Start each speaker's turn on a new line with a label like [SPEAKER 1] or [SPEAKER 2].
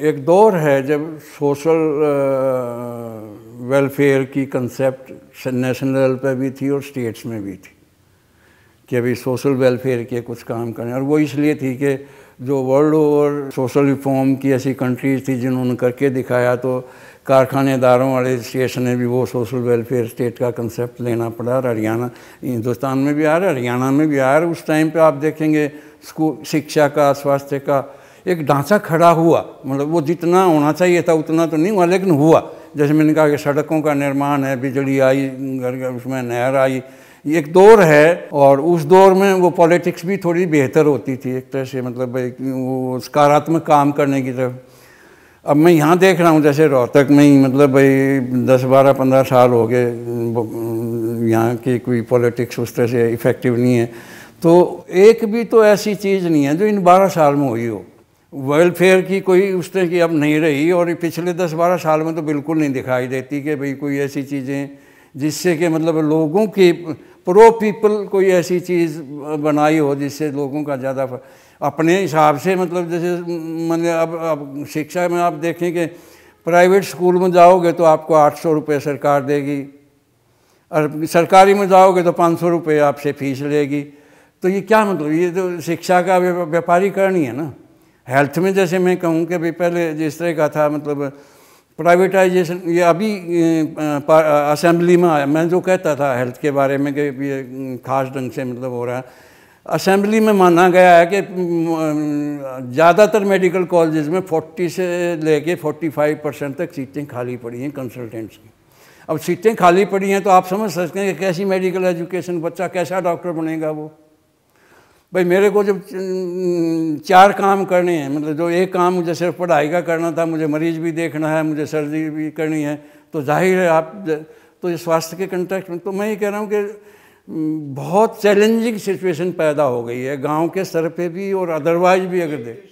[SPEAKER 1] एक दौर है जब सोशल वेलफेयर की कंसेप्ट नेशनल लेवल पर भी थी और स्टेट्स में भी थी कि अभी सोशल वेलफेयर के कुछ काम करें और वो इसलिए थी कि जो वर्ल्ड ओवर सोशल रिफॉर्म की ऐसी कंट्रीज थी जिन्होंने करके दिखाया तो कारखानेदारों वाले स्टेट्स ने भी वो सोशल वेलफेयर स्टेट का कंसेप्ट लेना पड़ा और हरियाणा हिंदुस्तान में भी आ रहा है हरियाणा में भी आ रहा है उस टाइम पे आप देखेंगे स्कूल शिक्षा का स्वास्थ्य का एक ढांचा खड़ा हुआ मतलब वो जितना होना चाहिए था उतना तो नहीं हुआ लेकिन हुआ जैसे मैंने कहा कि सड़कों का निर्माण है बिजली आई घर घर उसमें नहर आई एक दौर है और उस दौर में वो पॉलिटिक्स भी थोड़ी बेहतर होती थी एक तरह से मतलब एक वो सकारात्मक काम करने की तरफ अब मैं यहाँ देख रहा हूँ जैसे रोहतक में ही मतलब भाई दस बारह पंद्रह साल हो गए यहाँ की कोई पॉलिटिक्स उस तरह से इफ़ेक्टिव नहीं है तो एक भी तो ऐसी चीज़ नहीं है जो इन बारह साल में हुई हो वेलफेयर की कोई उस तरह की अब नहीं रही और पिछले दस बारह साल में तो बिल्कुल नहीं दिखाई देती कि भाई कोई ऐसी चीज़ें जिससे कि मतलब लोगों की प्रो पीपल कोई ऐसी चीज़ बनाई हो जिससे लोगों का ज़्यादा अपने हिसाब से मतलब जैसे मैंने अब अब शिक्षा में आप देखें कि प्राइवेट स्कूल में जाओगे तो आपको आठ सौ रुपये सरकार देगी और सरकारी में जाओगे तो पाँच सौ रुपये आपसे फीस लेगी तो ये क्या मतलब ये तो शिक्षा का व्यापारीकरण ही है ना हेल्थ में जैसे मैं कहूँ कि भाई पहले जिस तरह का था मतलब प्राइवेटाइजेशन ये अभी असेंबली में आया मैं जो कहता था हेल्थ के बारे में कि ये खास ढंग से मतलब हो रहा है असेंबली में माना गया है कि ज़्यादातर मेडिकल कॉलेज में 40 से लेके 45 परसेंट तक सीटें खाली पड़ी हैं कंसल्टेंट्स की अब सीटें खाली पड़ी हैं तो आप समझ सकते हैं कि कैसी मेडिकल एजुकेशन बच्चा कैसा डॉक्टर बनेगा वो भाई मेरे को जब चार काम करने हैं मतलब जो एक काम मुझे सिर्फ पढ़ाई का करना था मुझे मरीज भी देखना है मुझे सर्जरी भी करनी है तो जाहिर है आप तो ये स्वास्थ्य के कंटेक्ट में तो मैं ये कह रहा हूँ कि बहुत चैलेंजिंग सिचुएशन पैदा हो गई है गांव के स्तर पे भी और अदरवाइज भी अगर देख